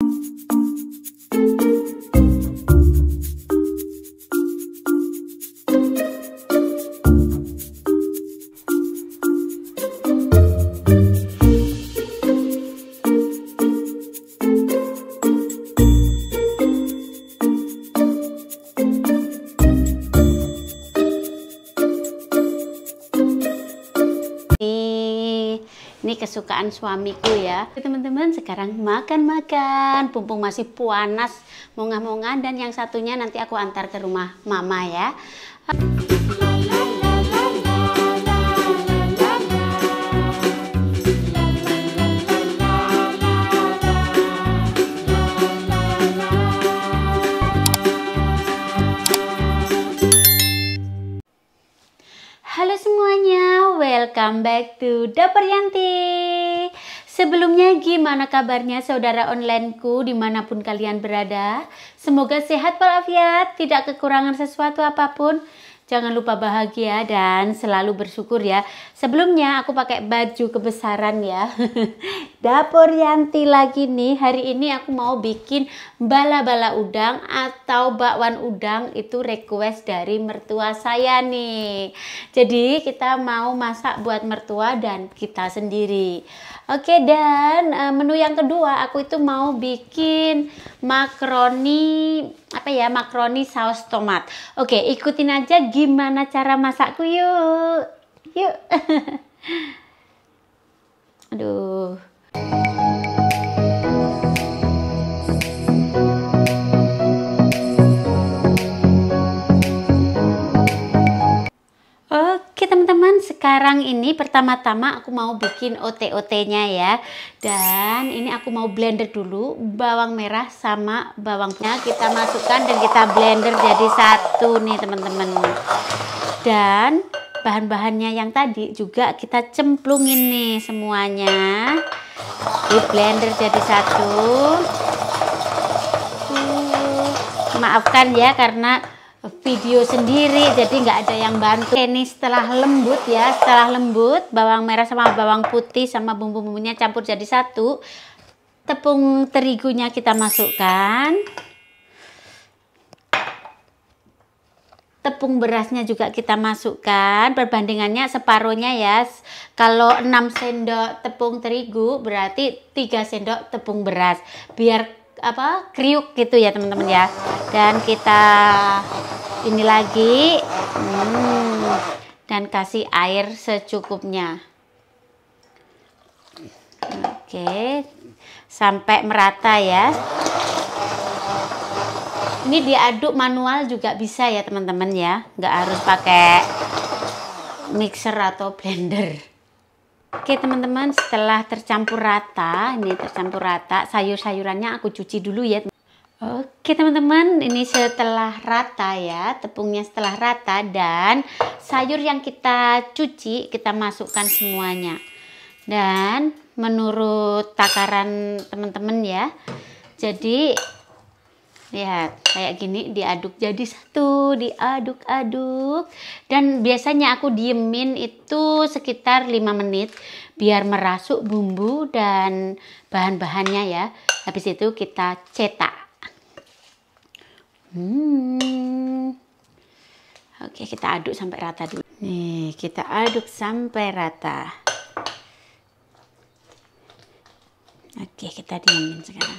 Thank you. kesukaan suamiku ya. Teman-teman sekarang makan-makan, pumpung masih puanas, mongah-mongah dan yang satunya nanti aku antar ke rumah mama ya. welcome back to Dapur Yanti. Sebelumnya gimana kabarnya saudara onlineku dimanapun kalian berada? Semoga sehat walafiat, tidak kekurangan sesuatu apapun. Jangan lupa bahagia dan selalu bersyukur ya. Sebelumnya aku pakai baju kebesaran ya. Dapur Yanti lagi nih. Hari ini aku mau bikin bala-bala udang atau bakwan udang itu request dari mertua saya nih. Jadi kita mau masak buat mertua dan kita sendiri. Oke, dan uh, menu yang kedua aku itu mau bikin makaroni apa ya? Makaroni saus tomat. Oke, ikutin aja gimana cara masakku yuk. Yuk. Aduh. teman-teman, sekarang ini pertama-tama aku mau bikin ot nya ya. Dan ini aku mau blender dulu bawang merah sama bawangnya Kita masukkan dan kita blender jadi satu nih teman-teman. Dan bahan-bahannya yang tadi juga kita cemplungin nih semuanya. Di blender jadi satu. Uh, maafkan ya karena video sendiri jadi nggak ada yang bantu ini setelah lembut ya setelah lembut bawang merah sama bawang putih sama bumbu-bumbunya campur jadi satu tepung terigunya kita masukkan tepung berasnya juga kita masukkan perbandingannya separuhnya ya kalau 6 sendok tepung terigu berarti 3 sendok tepung beras biar apa kriuk gitu ya teman-teman ya dan kita ini lagi hmm, dan kasih air secukupnya oke sampai merata ya ini diaduk manual juga bisa ya teman-teman ya nggak harus pakai mixer atau blender Oke teman-teman, setelah tercampur rata, ini tercampur rata, sayur-sayurannya aku cuci dulu ya. Oke teman-teman, ini setelah rata ya, tepungnya setelah rata dan sayur yang kita cuci kita masukkan semuanya. Dan menurut takaran teman-teman ya, jadi Lihat, ya, kayak gini diaduk jadi satu, diaduk-aduk. Dan biasanya aku diemin itu sekitar 5 menit biar merasuk bumbu dan bahan-bahannya ya. Habis itu kita cetak. Hmm. Oke, kita aduk sampai rata dulu. Nih, kita aduk sampai rata. Oke, kita diemin sekarang.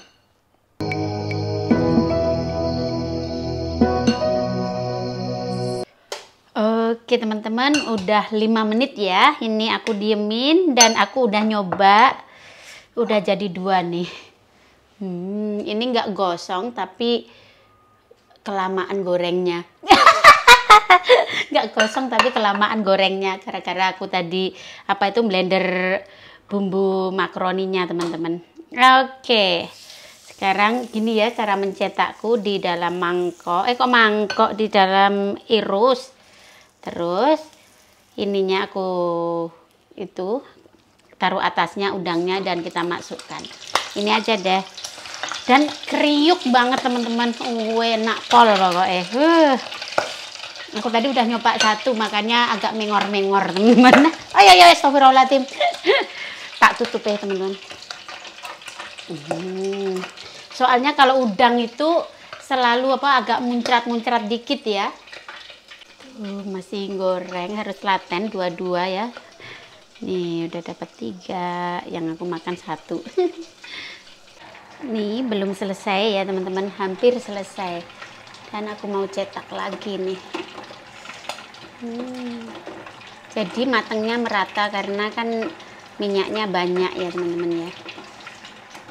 Oke teman-teman udah 5 menit ya ini aku diemin dan aku udah nyoba udah jadi dua nih hmm, ini nggak gosong tapi kelamaan gorengnya nggak gosong tapi kelamaan gorengnya gara-gara aku tadi apa itu blender bumbu makroninya teman-teman oke sekarang gini ya cara mencetakku di dalam mangkok eh kok mangkok di dalam irus terus ininya aku itu taruh atasnya udangnya dan kita masukkan ini aja deh dan kriuk banget teman-teman uh, enak pol pokoknya huh. aku tadi udah nyoba satu makanya agak mengor-mengor teman-teman oh ya ya tim tak tutup ya teman-teman hmm. soalnya kalau udang itu selalu apa agak muncrat-muncrat dikit ya uh, masih goreng harus laten dua-dua ya nih udah dapat tiga yang aku makan satu nih belum selesai ya teman-teman hampir selesai dan aku mau cetak lagi nih hmm. jadi matangnya merata karena kan minyaknya banyak ya teman-teman ya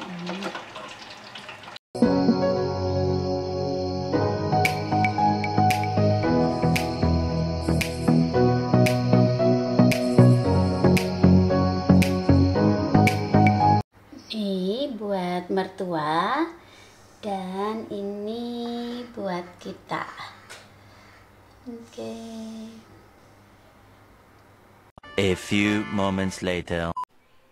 hmm. tua dan ini buat kita oke okay. a few moments later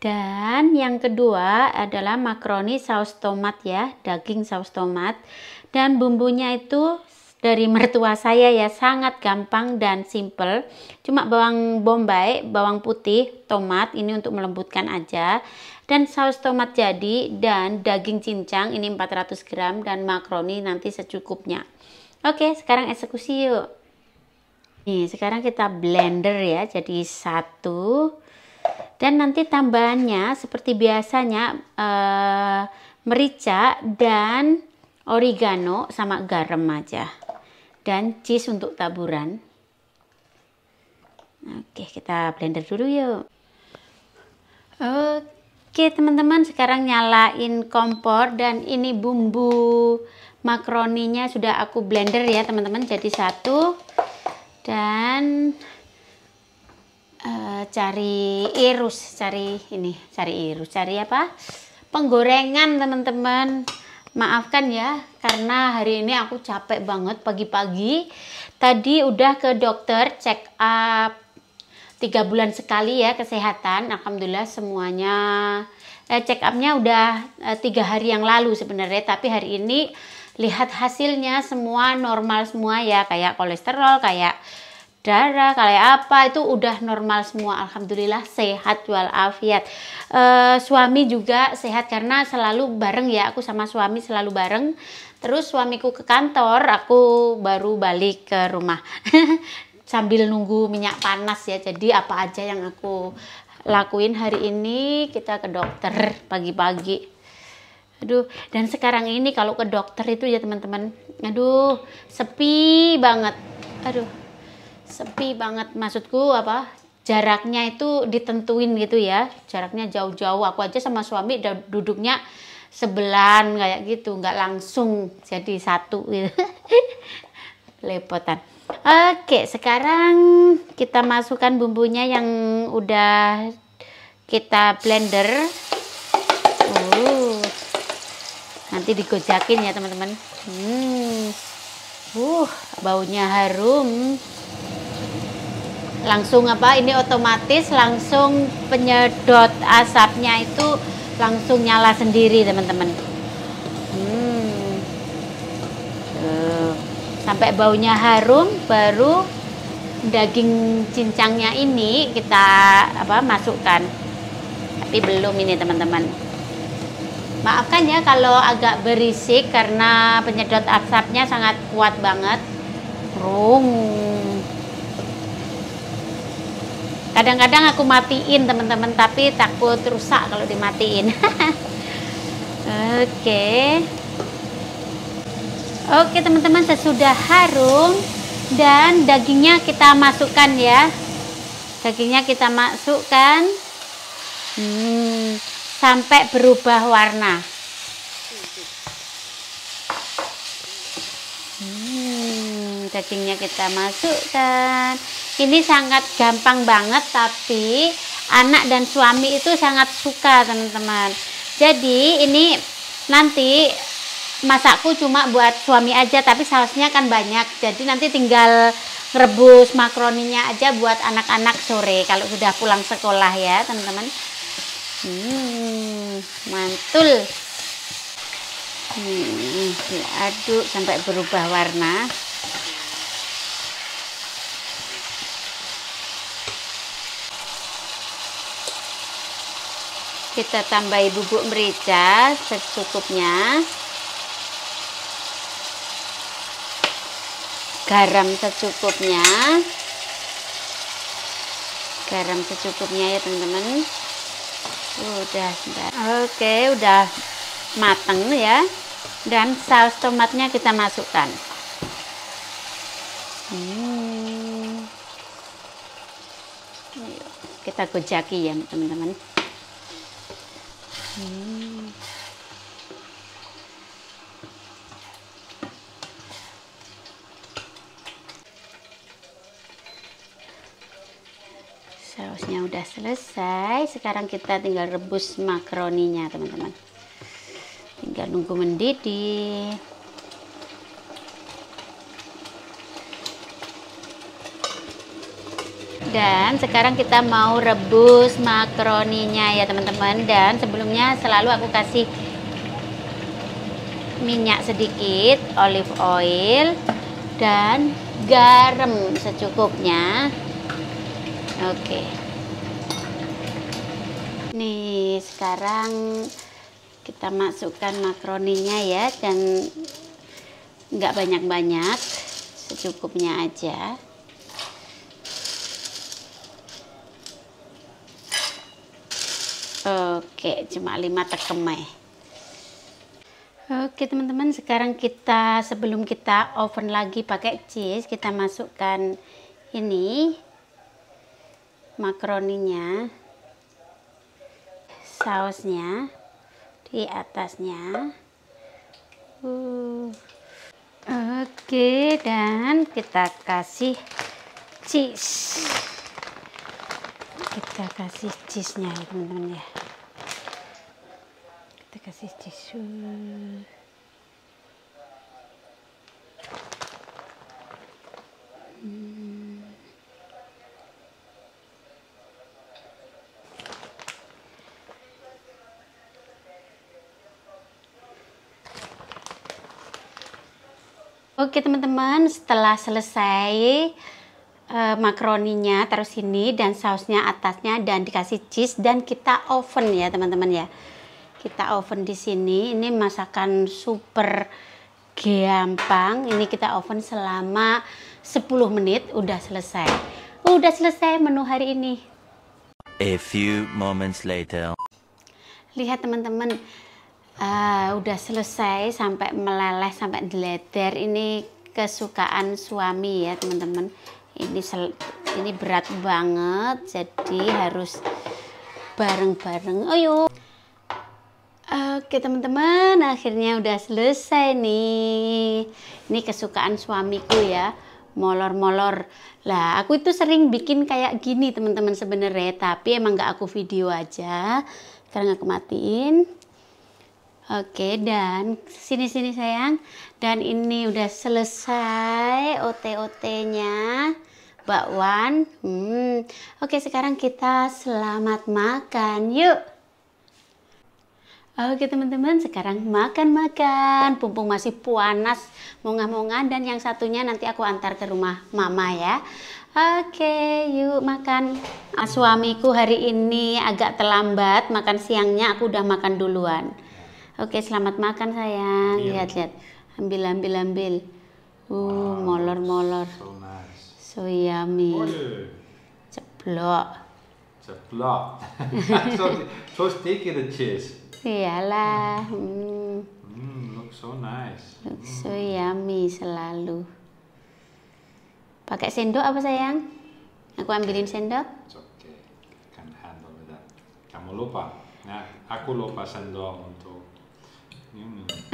dan yang kedua adalah makaroni saus tomat ya, daging saus tomat. Dan bumbunya itu dari mertua saya ya, sangat gampang dan simple. Cuma bawang bombay, bawang putih, tomat, ini untuk melembutkan aja dan saus tomat jadi dan daging cincang ini 400 gram dan makaroni nanti secukupnya oke sekarang eksekusi yuk nih sekarang kita blender ya jadi satu dan nanti tambahannya seperti biasanya eh, merica dan oregano sama garam aja dan cheese untuk taburan Oke, kita blender dulu yuk. Oke, Oke teman-teman sekarang nyalain kompor dan ini bumbu makroninya sudah aku blender ya teman-teman jadi satu dan uh, cari irus cari ini cari irus cari apa penggorengan teman-teman maafkan ya karena hari ini aku capek banget pagi-pagi tadi udah ke dokter check up tiga bulan sekali ya kesehatan alhamdulillah semuanya eh, check upnya udah eh, tiga eh, hari yang lalu sebenarnya tapi hari ini lihat hasilnya semua normal semua ya kayak kolesterol kayak darah kayak apa itu udah normal semua alhamdulillah sehat walafiat e, suami juga sehat karena selalu bareng ya aku sama suami selalu bareng terus suamiku ke kantor aku baru balik ke rumah sambil nunggu minyak panas ya jadi apa aja yang aku lakuin hari ini kita ke dokter pagi-pagi aduh dan sekarang ini kalau ke dokter itu ya teman-teman aduh sepi banget aduh sepi banget maksudku apa jaraknya itu ditentuin gitu ya jaraknya jauh-jauh aku aja sama suami duduknya sebelan kayak gitu nggak langsung jadi satu gitu lepotan Oke, sekarang kita masukkan bumbunya yang udah kita blender. Uh, nanti digojakin ya teman-teman. Hmm. Uh, baunya harum. Langsung apa? Ini otomatis langsung penyedot asapnya itu langsung nyala sendiri teman-teman. Hmm sampai baunya harum baru daging cincangnya ini kita apa masukkan tapi belum ini teman-teman maafkan ya kalau agak berisik karena penyedot asapnya sangat kuat banget rung kadang-kadang aku matiin teman-teman tapi takut rusak kalau dimatiin oke okay. Oke teman-teman sesudah harum dan dagingnya kita masukkan ya dagingnya kita masukkan hmm, sampai berubah warna hmm, dagingnya kita masukkan ini sangat gampang banget tapi anak dan suami itu sangat suka teman-teman jadi ini nanti masakku cuma buat suami aja tapi sausnya kan banyak jadi nanti tinggal rebus makroninya aja buat anak-anak sore kalau sudah pulang sekolah ya teman-teman hmm, mantul hmm, diaduk sampai berubah warna kita tambahi bubuk merica secukupnya garam secukupnya garam secukupnya ya teman-teman udah sebentar oke udah mateng ya dan saus tomatnya kita masukkan hmm. kita gojaki ya teman-teman hmm. selesai sekarang kita tinggal rebus makroninya, teman-teman tinggal nunggu mendidih dan sekarang kita mau rebus makroninya ya teman-teman dan sebelumnya selalu aku kasih minyak sedikit olive oil dan garam secukupnya oke okay. Nih, sekarang kita masukkan makroninya ya dan nggak banyak-banyak, secukupnya aja. Oke, cuma 5 tekemai. Oke teman-teman, sekarang kita sebelum kita oven lagi pakai cheese, kita masukkan ini makroninya sausnya di atasnya uh. oke dan kita kasih cheese kita kasih cheese nya teman-teman ya kita kasih cheese uh. Oke teman-teman, setelah selesai uh, eh, makroninya taruh sini dan sausnya atasnya dan dikasih cheese dan kita oven ya teman-teman ya. Kita oven di sini. Ini masakan super gampang. Ini kita oven selama 10 menit udah selesai. Udah selesai menu hari ini. A few moments later. Lihat teman-teman, Ah, udah selesai sampai meleleh sampai deleder ini kesukaan suami ya teman-teman ini sel ini berat banget jadi harus bareng-bareng ayo Oke teman-teman akhirnya udah selesai nih ini kesukaan suamiku ya molor-molor lah aku itu sering bikin kayak gini teman-teman sebenarnya tapi emang gak aku video aja karena aku matiin Oke, dan sini-sini sayang. Dan ini udah selesai OT-OT-nya. Bakwan. Hmm. Oke, sekarang kita selamat makan. Yuk. Oke teman-teman, sekarang makan-makan. Pumpung masih puanas, mongah-mongah dan yang satunya nanti aku antar ke rumah mama ya. Oke, yuk makan. Suamiku hari ini agak terlambat makan siangnya, aku udah makan duluan. Oke, selamat makan sayang. Iya. Lihat, lihat. Ambil, ambil, ambil. Uh, wow, molor, molor. So nice. So yummy. Ceplok. Ceplok. so, so sticky the cheese. Iyalah. Hmm. Mm, look so nice. Hmm. Look mm. so yummy selalu. Pakai sendok apa sayang? Aku ambilin sendok. It's okay. Can handle that. Kamu lupa. Nah, aku lupa sendok untuk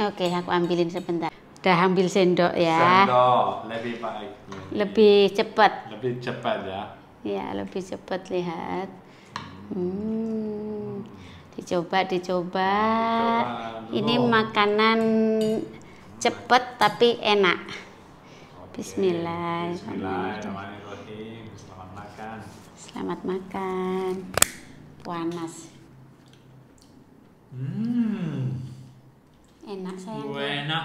Oke, aku ambilin sebentar. Udah ambil sendok ya. Sendok, lebih baik. Lebih cepat. Lebih cepat ya. Ya, lebih cepat lihat. Hmm. Dicoba, dicoba. Ini makanan cepat tapi enak. Bismillah. Bismillahirrahmanirrahim. Selamat makan. Selamat makan. Panas. Hmm. Enak sayang. Enak,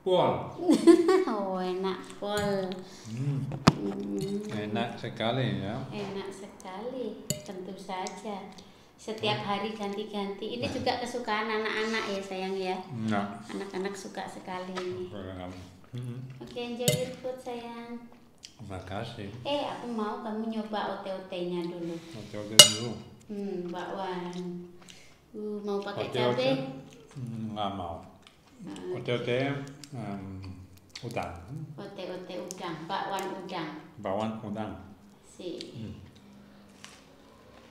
Pol. oh, enak pol. Hmm. hmm. Enak sekali ya. Enak sekali, tentu saja. Setiap hari ganti-ganti. Ini juga kesukaan anak-anak ya sayang ya. Nah. Anak-anak suka sekali ini. Hmm. Oke, okay, enjoy your food sayang. kasih. Eh, aku mau kamu nyoba ote-otenya dulu. Ote-ote dulu. Hmm, bakwan. Uh, mau pakai cabe? nggak mau nah, ote-ote um, udang ote-ote udang bakwan udang bakwan udang si hmm.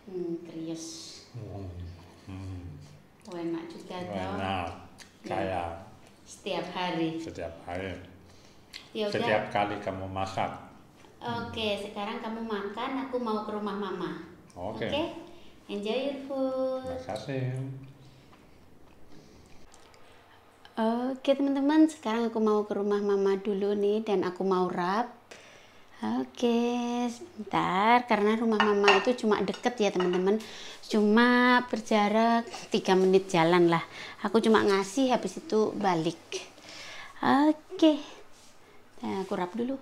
hmm krius hmm. hmm. enak juga enak. enak hmm. kayak setiap hari setiap hari Yoga. setiap kali kamu masak oke okay, hmm. sekarang kamu makan aku mau ke rumah mama oke okay. okay? enjoy your food terima kasih Oke teman-teman, sekarang aku mau ke rumah mama dulu nih dan aku mau rap. Oke, sebentar karena rumah mama itu cuma deket ya teman-teman. Cuma berjarak 3 menit jalan lah. Aku cuma ngasih habis itu balik. Oke. Nah, aku rap dulu.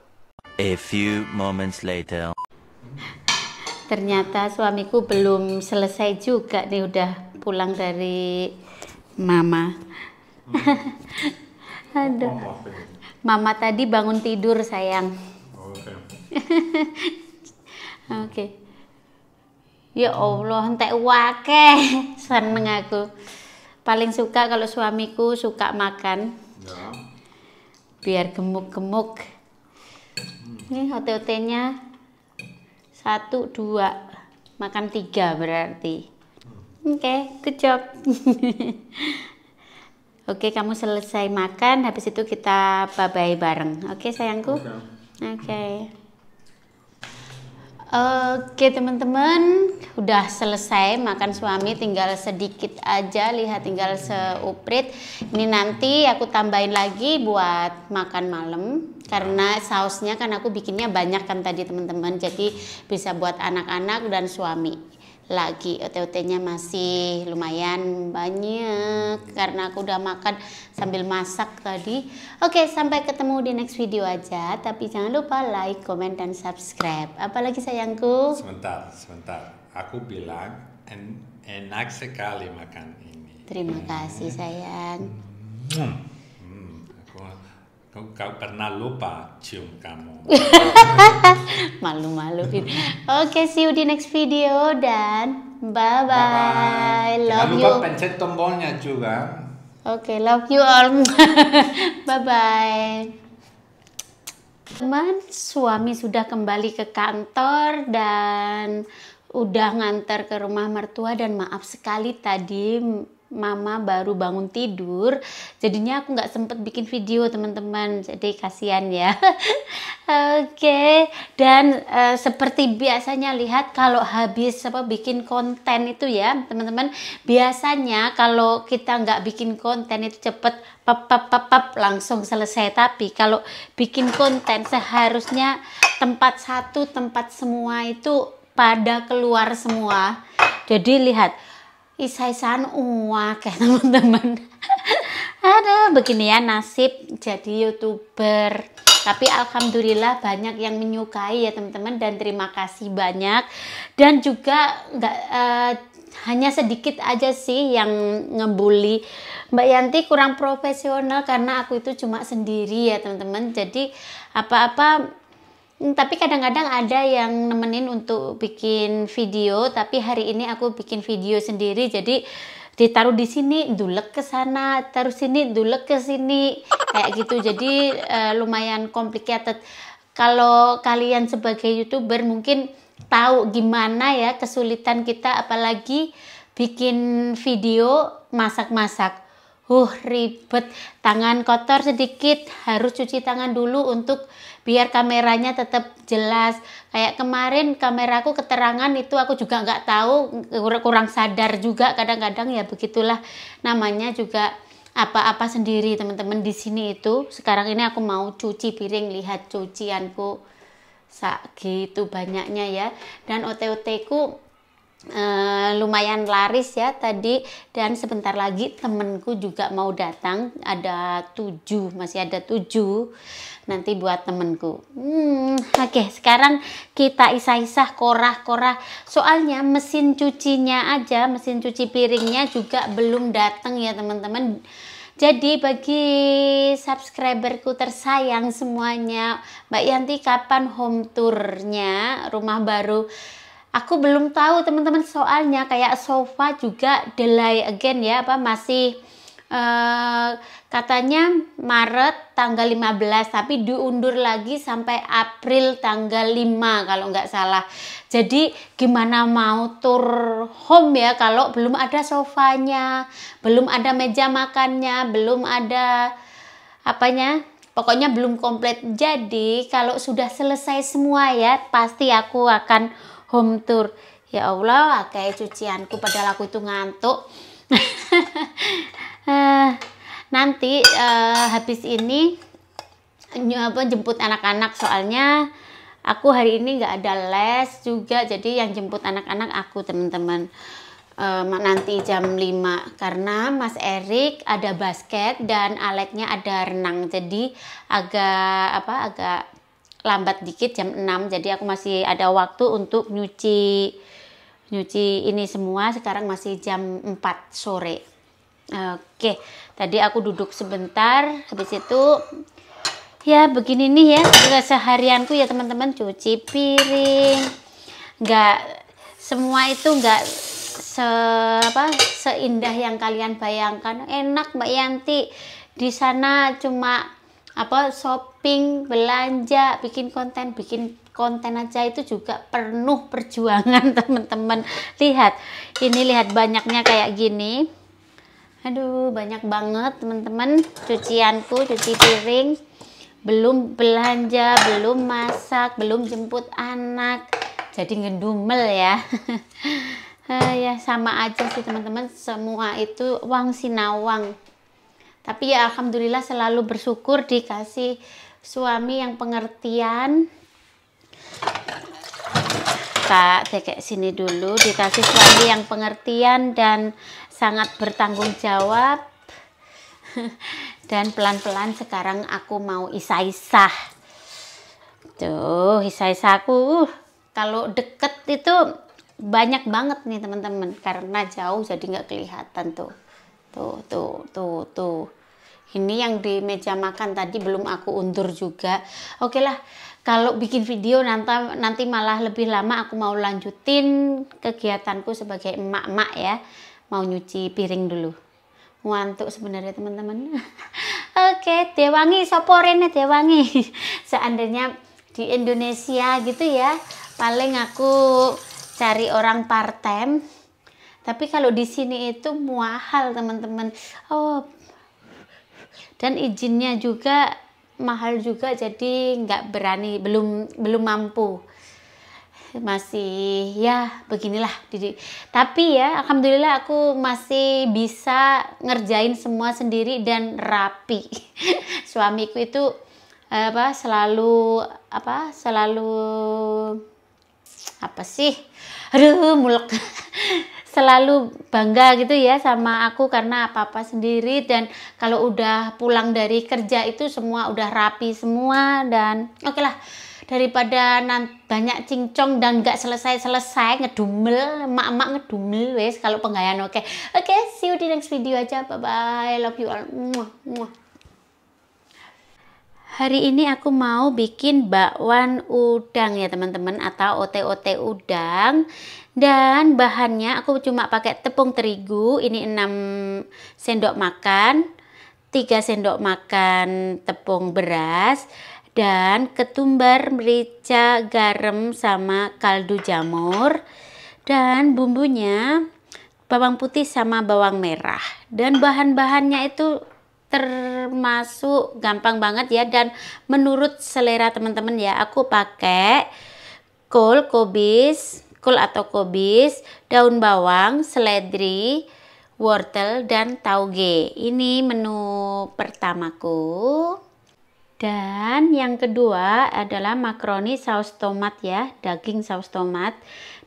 A few moments later. Ternyata suamiku belum selesai juga nih, udah pulang dari mama. Aduh. Mama tadi bangun tidur sayang. Oh, oke. Okay. Ya Allah, entek wake seneng aku. Paling suka kalau suamiku suka makan. Ya. Biar gemuk-gemuk. Hmm. Ini hotel nya satu dua makan tiga berarti. Hmm. Oke, okay, good job. Oke, kamu selesai makan, habis itu kita bye-bye bareng. Oke, sayangku. Oke. Okay. Oke, teman-teman, udah selesai makan suami, tinggal sedikit aja, lihat tinggal seuprit. Ini nanti aku tambahin lagi buat makan malam karena sausnya kan aku bikinnya banyak kan tadi, teman-teman. Jadi bisa buat anak-anak dan suami lagi otot-ototnya masih lumayan banyak karena aku udah makan sambil masak tadi oke sampai ketemu di next video aja tapi jangan lupa like comment dan subscribe apalagi sayangku sebentar sebentar aku bilang en enak sekali makan ini terima kasih sayang hmm kau, kau pernah lupa cium kamu. malu malu Oke, okay, see you di next video dan bye-bye. bye-bye. Love Jangan lupa you. pencet tombolnya juga. Oke, okay, love you all. bye-bye. Teman, suami sudah kembali ke kantor dan udah nganter ke rumah mertua dan maaf sekali tadi mama baru bangun tidur jadinya aku nggak sempet bikin video teman-teman jadi kasihan ya oke okay. dan uh, seperti biasanya lihat kalau habis apa bikin konten itu ya teman-teman biasanya kalau kita nggak bikin konten itu cepet pap pap pap, pap langsung selesai tapi kalau bikin konten seharusnya tempat satu tempat semua itu pada keluar semua jadi lihat isai-isaan uang kayak teman-teman ada begini ya nasib jadi youtuber tapi alhamdulillah banyak yang menyukai ya teman-teman dan terima kasih banyak dan juga nggak uh, hanya sedikit aja sih yang ngebully Mbak Yanti kurang profesional karena aku itu cuma sendiri ya teman-teman jadi apa-apa Hmm, tapi kadang-kadang ada yang nemenin untuk bikin video tapi hari ini aku bikin video sendiri jadi ditaruh di sini dulek ke sana taruh sini dulek ke sini kayak gitu jadi uh, lumayan complicated kalau kalian sebagai youtuber mungkin tahu gimana ya kesulitan kita apalagi bikin video masak-masak uh ribet tangan kotor sedikit harus cuci tangan dulu untuk biar kameranya tetap jelas kayak kemarin kameraku keterangan itu aku juga nggak tahu kurang sadar juga kadang-kadang ya begitulah namanya juga apa-apa sendiri teman-teman di sini itu sekarang ini aku mau cuci piring lihat cucianku sak gitu banyaknya ya dan ot otku Uh, lumayan laris ya tadi dan sebentar lagi temenku juga mau datang ada tujuh masih ada tujuh nanti buat temenku hmm, oke okay, sekarang kita isah-isah korah-korah soalnya mesin cucinya aja mesin cuci piringnya juga belum datang ya teman-teman jadi bagi subscriberku tersayang semuanya Mbak Yanti kapan home tournya rumah baru aku belum tahu teman-teman soalnya kayak sofa juga delay again ya apa masih uh, katanya Maret tanggal 15 tapi diundur lagi sampai April tanggal 5 kalau nggak salah jadi gimana mau tur home ya kalau belum ada sofanya belum ada meja makannya belum ada apanya pokoknya belum komplit jadi kalau sudah selesai semua ya pasti aku akan home tour ya Allah kayak cucianku padahal aku itu ngantuk eh, nanti uh, habis ini apa jemput anak-anak soalnya aku hari ini nggak ada les juga jadi yang jemput anak-anak aku teman-teman um, nanti jam 5 karena Mas Erik ada basket dan Aleknya ada renang jadi agak apa agak lambat dikit jam 6 jadi aku masih ada waktu untuk nyuci nyuci ini semua sekarang masih jam 4 sore oke tadi aku duduk sebentar habis itu ya begini nih ya seharianku ya teman-teman cuci piring enggak semua itu enggak se apa seindah yang kalian bayangkan enak Mbak Yanti di sana cuma apa shopping, belanja, bikin konten, bikin konten aja itu juga penuh perjuangan teman-teman. Lihat, ini lihat banyaknya kayak gini. Aduh, banyak banget teman-teman cucianku, cuci piring. Belum belanja, belum masak, belum jemput anak. Jadi ngedumel ya. Ah, ya sama aja sih teman-teman, semua itu uang sinawang tapi ya alhamdulillah selalu bersyukur dikasih suami yang pengertian Kak kayak sini dulu dikasih suami yang pengertian dan sangat bertanggung jawab dan pelan-pelan sekarang aku mau isah isah tuh isah isah aku uh, kalau deket itu banyak banget nih teman-teman karena jauh jadi nggak kelihatan tuh Tuh, tuh, tuh, tuh. Ini yang di meja makan tadi belum aku undur juga. Oke lah, kalau bikin video nanti, nanti malah lebih lama aku mau lanjutin kegiatanku sebagai emak-emak ya. Mau nyuci piring dulu. Ngantuk sebenarnya teman-teman. Oke, Dewangi, soporene Dewangi. Seandainya di Indonesia gitu ya, paling aku cari orang part-time tapi kalau di sini itu mahal teman-teman. Oh, dan izinnya juga mahal juga jadi nggak berani belum belum mampu masih ya beginilah jadi tapi ya alhamdulillah aku masih bisa ngerjain semua sendiri dan rapi suamiku itu eh, apa selalu apa selalu apa sih aduh mulek selalu bangga gitu ya sama aku karena apa-apa sendiri dan kalau udah pulang dari kerja itu semua udah rapi semua dan oke okay lah daripada banyak cincong dan gak selesai-selesai ngedumel mak-mak ngedumel wes kalau penggayaan oke okay. oke okay, see you di next video aja bye bye love you all muah, muah. Hari ini aku mau bikin bakwan udang ya teman-teman atau ote-ote udang dan bahannya aku cuma pakai tepung terigu ini 6 sendok makan 3 sendok makan tepung beras dan ketumbar merica garam sama kaldu jamur dan bumbunya bawang putih sama bawang merah dan bahan-bahannya itu termasuk gampang banget ya dan menurut selera teman-teman ya aku pakai kol kobis kol atau kobis daun bawang seledri wortel dan tauge ini menu pertamaku dan yang kedua adalah makaroni saus tomat ya, daging saus tomat.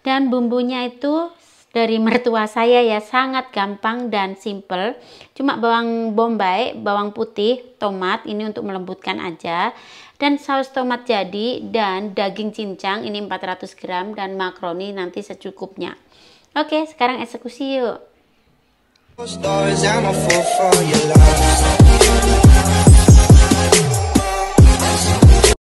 Dan bumbunya itu dari mertua saya ya sangat gampang dan simple cuma bawang bombay bawang putih tomat ini untuk melembutkan aja dan saus tomat jadi dan daging cincang ini 400 gram dan makaroni nanti secukupnya oke sekarang eksekusi yuk